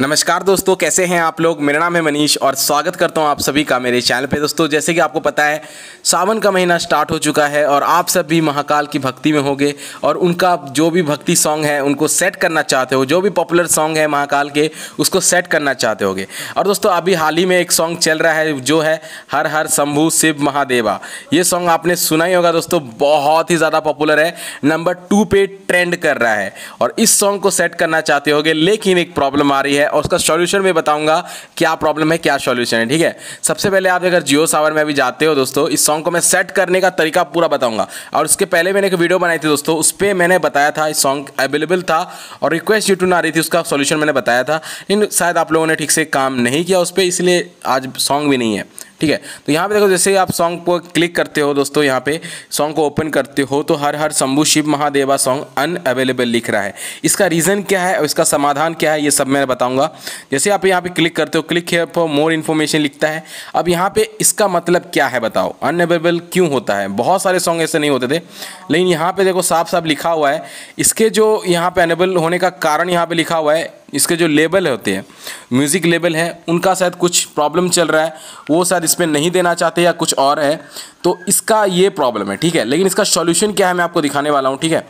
नमस्कार दोस्तों कैसे हैं आप लोग मेरा नाम है मनीष और स्वागत करता हूं आप सभी का मेरे चैनल पे दोस्तों जैसे कि आपको पता है सावन का महीना स्टार्ट हो चुका है और आप सब भी महाकाल की भक्ति में होंगे और उनका जो भी भक्ति सॉन्ग है उनको सेट करना चाहते हो जो भी पॉपुलर सॉन्ग है महाकाल के उसको सेट करना चाहते होगे और दोस्तों अभी हाल ही में एक सॉन्ग चल रहा है जो है हर हर शंभु शिव महादेवा ये सॉन्ग आपने सुना ही होगा दोस्तों बहुत ही ज़्यादा पॉपुलर है नंबर टू पर ट्रेंड कर रहा है और इस सॉन्ग को सेट करना चाहते होगे लेकिन एक प्रॉब्लम आ रही है है और उसका सॉल्यूशन भी बताऊंगा क्या प्रॉब्लम है क्या सॉल्यूशन है ठीक है सबसे पहले आप अगर जियो सावर में अभी जाते हो दोस्तों इस सॉन्ग को मैं सेट करने का तरीका पूरा बताऊंगा और उसके पहले मैंने एक वीडियो बनाई थी दोस्तों उस पर मैंने बताया था इस सॉन्ग अवेलेबल था और रिक्वेस्ट यू आ रही थी उसका सोल्यूशन मैंने बताया था लेकिन शायद आप लोगों ने ठीक से काम नहीं किया उस पर इसलिए आज सॉन्ग भी नहीं है ठीक है तो यहाँ पे देखो जैसे आप सॉन्ग को क्लिक करते हो दोस्तों यहाँ पे सॉन्ग को ओपन करते हो तो हर हर Shambhu Shiv Mahadeva song unavailable लिख रहा है इसका रीज़न क्या है और इसका समाधान क्या है ये सब मैं बताऊँगा जैसे आप यहाँ पे क्लिक करते हो click here for more information लिखता है अब यहाँ पे इसका मतलब क्या है बताओ अन क्यों होता है बहुत सारे सॉन्ग ऐसे नहीं होते थे लेकिन यहाँ पर देखो साफ साफ लिखा हुआ है इसके जो यहाँ पर अनेबल होने का कारण यहाँ पर लिखा हुआ है इसके जो लेबल होते हैं म्यूज़िक लेबल है उनका शायद कुछ प्रॉब्लम चल रहा है वो शायद इसमें नहीं देना चाहते या कुछ और है तो इसका ये प्रॉब्लम है ठीक है लेकिन इसका सॉल्यूशन क्या है मैं आपको दिखाने वाला हूँ ठीक है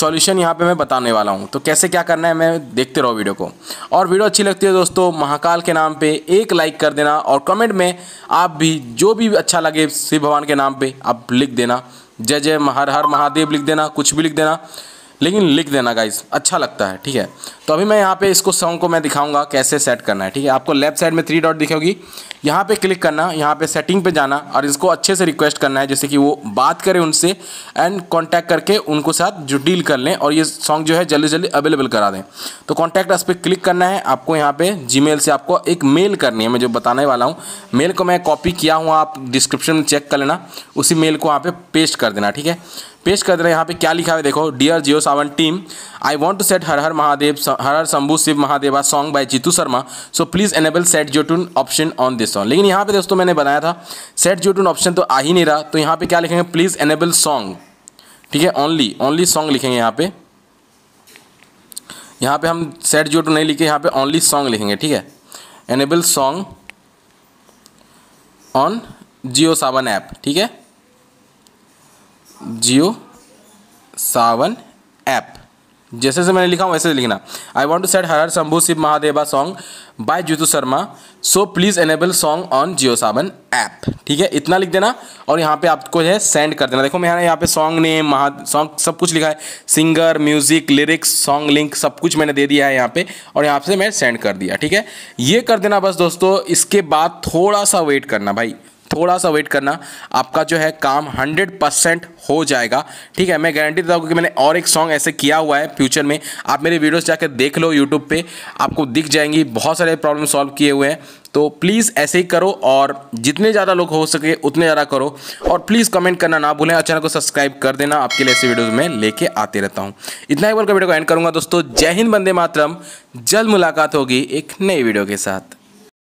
सॉल्यूशन यहाँ पे मैं बताने वाला हूँ तो कैसे क्या करना है मैं देखते रहो वीडियो को और वीडियो अच्छी लगती है दोस्तों महाकाल के नाम पर एक लाइक कर देना और कमेंट में आप भी जो भी अच्छा लगे शिव भगवान के नाम पर आप लिख देना जय जय हर हर महादेव लिख देना कुछ भी लिख देना लेकिन लिख देना गाइस अच्छा लगता है ठीक है तो अभी मैं यहाँ पे इसको सॉन्ग को मैं दिखाऊंगा कैसे सेट करना है ठीक है आपको लेफ्ट साइड में थ्री डॉट दिखेगी यहाँ पे क्लिक करना यहाँ पे सेटिंग पे जाना और इसको अच्छे से रिक्वेस्ट करना है जैसे कि वो बात करें उनसे एंड कांटेक्ट करके उनको साथ जो डील कर लें और ये सॉन्ग जो है जल्दी जल्दी अवेलेबल करा दें तो कॉन्टैक्ट इस पर क्लिक करना है आपको यहाँ पे जी से आपको एक मेल करनी है मैं जो बताने वाला हूँ मेल को मैं कॉपी किया हूँ आप डिस्क्रिप्शन में चेक कर लेना उसी मेल को वहाँ पर पेस्ट कर देना ठीक है पेश कर दे रहे हैं यहाँ पे क्या लिखा है देखो dear Jio Saavn team I want to set हर हर महादेव हर हर Shambhu Shiv Mahadeva song by Jeetu Sharma so please enable set Jio tune option on this song लेकिन यहाँ पे दोस्तों मैंने बनाया था सेट जू टून ऑप्शन तो आ ही नहीं रहा तो यहाँ पे क्या लिखेंगे प्लीज़ एनेबल सॉन्ग ठीक है ओनली ओनली सॉन्ग लिखेंगे यहाँ पे यहाँ पे हम सेट जू टू नहीं लिखे यहाँ पे ओनली सॉन्ग लिखेंगे ठीक है enable song on Jio Saavn app ठीक है जियो सावन ऐप जैसे जैसे मैंने लिखा हूँ वैसे लिखना आई वॉन्ट टू सेट हर Shambhu Shiv Mahadeva song by Jeetu Sharma so please enable song on Jio Saavn app ठीक है इतना लिख देना और यहाँ पे आपको जो है सेंड कर देना देखो मैं यहाँ पे सॉन्ग नेम महा सॉन्ग सब कुछ लिखा है singer music lyrics song link सब कुछ मैंने दे दिया है यहाँ पे और यहाँ से मैं सेंड कर दिया ठीक है ये कर देना बस दोस्तों इसके बाद थोड़ा सा वेट करना भाई थोड़ा सा वेट करना आपका जो है काम 100 परसेंट हो जाएगा ठीक है मैं गारंटी देता हूँ कि मैंने और एक सॉन्ग ऐसे किया हुआ है फ्यूचर में आप मेरे वीडियोस जाकर देख लो यूट्यूब पे आपको दिख जाएंगी बहुत सारे प्रॉब्लम सॉल्व किए हुए हैं तो प्लीज़ ऐसे ही करो और जितने ज़्यादा लोग हो सके उतने ज़्यादा करो और प्लीज़ कमेंट करना ना भूलें और चैनल को सब्सक्राइब कर देना आपके लिए ऐसे वीडियोज़ में लेके आते रहता हूँ इतना ही बोलकर वीडियो को एंड करूँगा दोस्तों जय हिंद बंदे मातरम जल्द मुलाकात होगी एक नई वीडियो के साथ